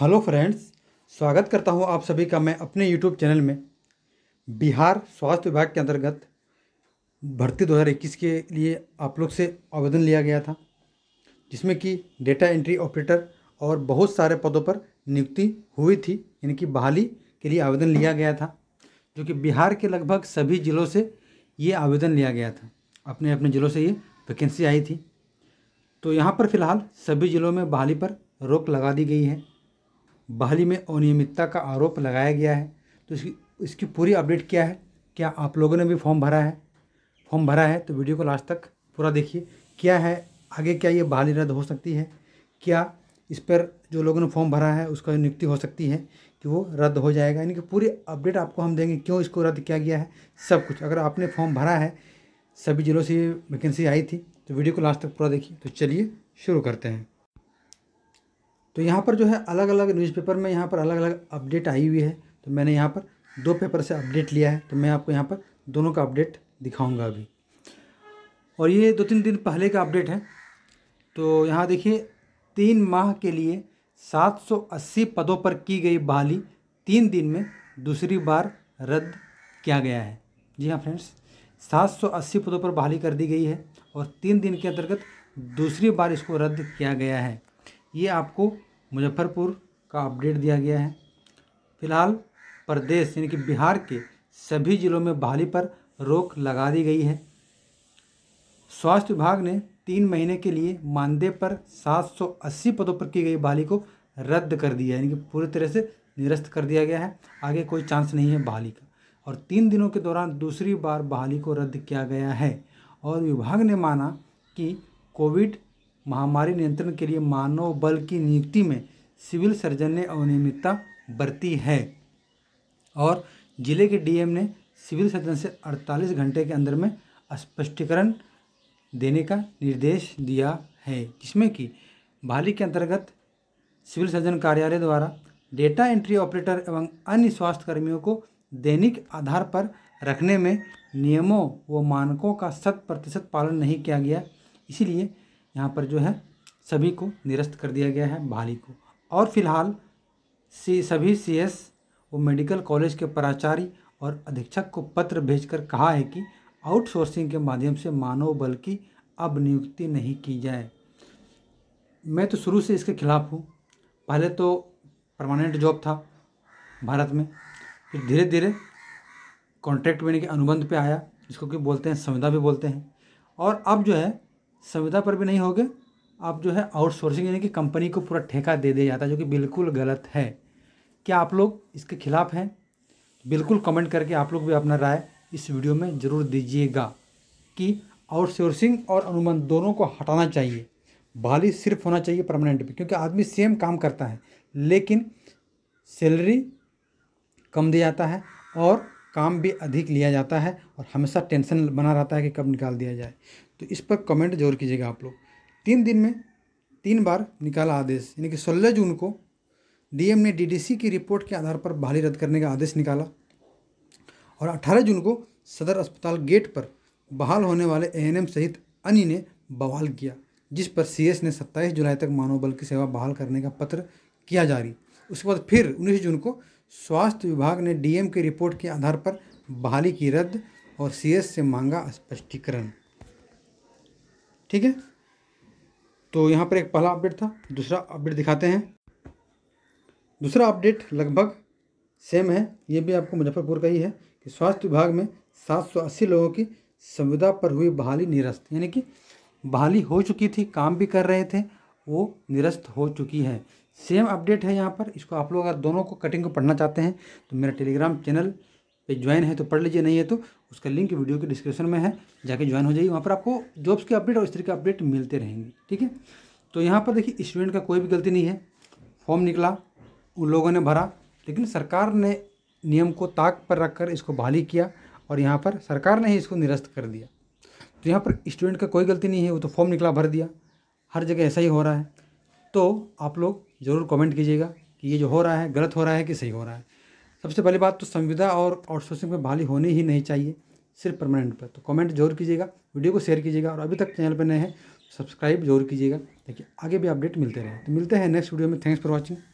hello friends स्वागत करता हूं आप सभी का मैं अपने यूट्यूब चैनल में बिहार स्वास्थ्य विभाग के अंतर्गत भर्ती 2021 के लिए आप लोग से आवेदन लिया गया था जिसमें कि डेटा एंट्री ऑपरेटर और बहुत सारे पदों पर नियुक्ति हुई थी यानी कि बहाली के लिए आवेदन लिया गया था जो कि बिहार के लगभग सभी ज़िलों से ये आवेदन लिया गया था अपने अपने ज़िलों से ये वैकेंसी आई थी तो यहाँ पर फ़िलहाल सभी ज़िलों में बहाली पर रोक लगा दी गई है बहाली में अनियमितता का आरोप लगाया गया है तो इसकी इसकी पूरी अपडेट क्या है क्या आप लोगों ने भी फॉर्म भरा है फॉर्म भरा है तो वीडियो को लास्ट तक पूरा देखिए क्या है आगे क्या ये बहाली रद्द हो सकती है क्या इस पर जो लोगों ने फॉर्म भरा है उसका नियुक्ति हो सकती है कि वो रद्द हो जाएगा यानी कि पूरी अपडेट आपको हम देंगे क्यों इसको रद्द किया गया है सब कुछ अगर आपने फॉर्म भरा है सभी ज़िलों से वैकेंसी आई थी तो वीडियो को लास्ट तक पूरा देखिए तो चलिए शुरू करते हैं तो यहाँ पर जो है अलग अलग न्यूज़पेपर में यहाँ पर अलग अलग अपडेट आई हुई है तो मैंने यहाँ पर दो पेपर से अपडेट लिया है तो मैं आपको यहाँ पर दोनों का अपडेट दिखाऊंगा अभी और ये दो तीन दिन पहले का अपडेट है तो यहाँ देखिए तीन माह के लिए 780 पदों पर की गई बहाली तीन दिन में दूसरी बार रद्द किया गया है जी हाँ फ्रेंड्स अस्सी पदों पर बहाली कर दी गई है और तीन दिन के अंतर्गत दूसरी बार इसको रद्द किया गया है ये आपको मुजफ्फरपुर का अपडेट दिया गया है फिलहाल प्रदेश यानी कि बिहार के सभी ज़िलों में बहाली पर रोक लगा दी गई है स्वास्थ्य विभाग ने तीन महीने के लिए मानदेय पर 780 पदों पर की गई बहाली को रद्द कर दिया है यानी कि पूरी तरह से निरस्त कर दिया गया है आगे कोई चांस नहीं है बहाली का और तीन दिनों के दौरान दूसरी बार बहाली को रद्द किया गया है और विभाग ने माना कि कोविड महामारी नियंत्रण के लिए मानव बल की नियुक्ति में सिविल सर्जन ने अनियमितता बरती है और जिले के डीएम ने सिविल सर्जन से 48 घंटे के अंदर में स्पष्टीकरण देने का निर्देश दिया है जिसमें कि बहाली के अंतर्गत सिविल सर्जन कार्यालय द्वारा डेटा एंट्री ऑपरेटर एवं अन्य स्वास्थ्य कर्मियों को दैनिक आधार पर रखने में नियमों व मानकों का शत प्रतिशत पालन नहीं किया गया इसीलिए यहाँ पर जो है सभी को निरस्त कर दिया गया है बहाली को और फिलहाल सी सभी सी एस वो मेडिकल कॉलेज के प्राचार्य और अधीक्षक को पत्र भेजकर कहा है कि आउटसोर्सिंग के माध्यम से मानव बल की अब नियुक्ति नहीं की जाए मैं तो शुरू से इसके खिलाफ़ हूँ पहले तो परमानेंट जॉब था भारत में फिर धीरे धीरे कॉन्ट्रैक्ट में के अनुबंध पे आया जिसको कि बोलते हैं संविदा भी बोलते हैं और अब जो है संविदा पर भी नहीं होगे आप जो है आउटसोर्सिंग यानी कि कंपनी को पूरा ठेका दे दिया जाता है जो कि बिल्कुल गलत है क्या आप लोग इसके खिलाफ हैं बिल्कुल कमेंट करके आप लोग भी अपना राय इस वीडियो में ज़रूर दीजिएगा कि आउटसोर्सिंग और अनुमान दोनों को हटाना चाहिए बहाली सिर्फ होना चाहिए परमानेंट पे क्योंकि आदमी सेम काम करता है लेकिन सैलरी कम दिया जाता है और काम भी अधिक लिया जाता है और हमेशा टेंशन बना रहता है कि कब निकाल दिया जाए तो इस पर कमेंट जरूर कीजिएगा आप लोग तीन दिन में तीन बार निकाला आदेश यानी कि सोलह जून को डीएम ने डीडीसी की रिपोर्ट के आधार पर बहाली रद्द करने का आदेश निकाला और 18 जून को सदर अस्पताल गेट पर बहाल होने वाले एएनएम सहित अन्य ने बवाल किया जिस पर सीएस ने 27 जुलाई तक मानव बल की सेवा बहाल करने का पत्र किया जारी उसके बाद फिर 19 जून को स्वास्थ्य विभाग ने डीएम की रिपोर्ट के आधार पर बहाली की रद्द और सीएस से मांगा स्पष्टीकरण ठीक है तो यहाँ पर एक पहला अपडेट था दूसरा अपडेट दिखाते हैं दूसरा अपडेट लगभग सेम है ये भी आपको मुजफ्फरपुर का ही है कि स्वास्थ्य विभाग में 780 लोगों की संविदा पर हुई बहाली निरस्त यानी कि बहाली हो चुकी थी काम भी कर रहे थे वो निरस्त हो चुकी है सेम अपडेट है यहाँ पर इसको आप लोग अगर दोनों को कटिंग को पढ़ना चाहते हैं तो मेरा टेलीग्राम चैनल पे ज्वाइन है तो पढ़ लीजिए नहीं है तो उसका लिंक वीडियो के डिस्क्रिप्शन में है जाके ज्वाइन हो जाइए वहाँ पर आपको जॉब्स के अपडेट और इस तरह के अपडेट मिलते रहेंगे ठीक है तो यहाँ पर देखिए स्टूडेंट का कोई भी गलती नहीं है फॉर्म निकला उन लोगों ने भरा लेकिन सरकार ने नियम को ताक पर रखकर इसको बहाली किया और यहाँ पर सरकार ने ही इसको निरस्त कर दिया तो यहाँ पर स्टूडेंट का कोई गलती नहीं है वो तो फॉर्म निकला भर दिया हर जगह ऐसा ही हो रहा है तो आप लोग ज़रूर कमेंट कीजिएगा कि ये जो हो रहा है गलत हो रहा है कि सही हो रहा है सबसे पहली बात तो संविदा और आउटसोर्सिंग में बहाली होनी ही नहीं चाहिए सिर्फ परमानेंट पर तो कमेंट जरूर कीजिएगा वीडियो को शेयर कीजिएगा और अभी तक चैनल पर नए हैं सब्सक्राइब जरूर कीजिएगा ताकि आगे भी अपडेट मिलते रहे तो मिलते हैं नेक्स्ट वीडियो में थैंक्स फॉर वॉचिंग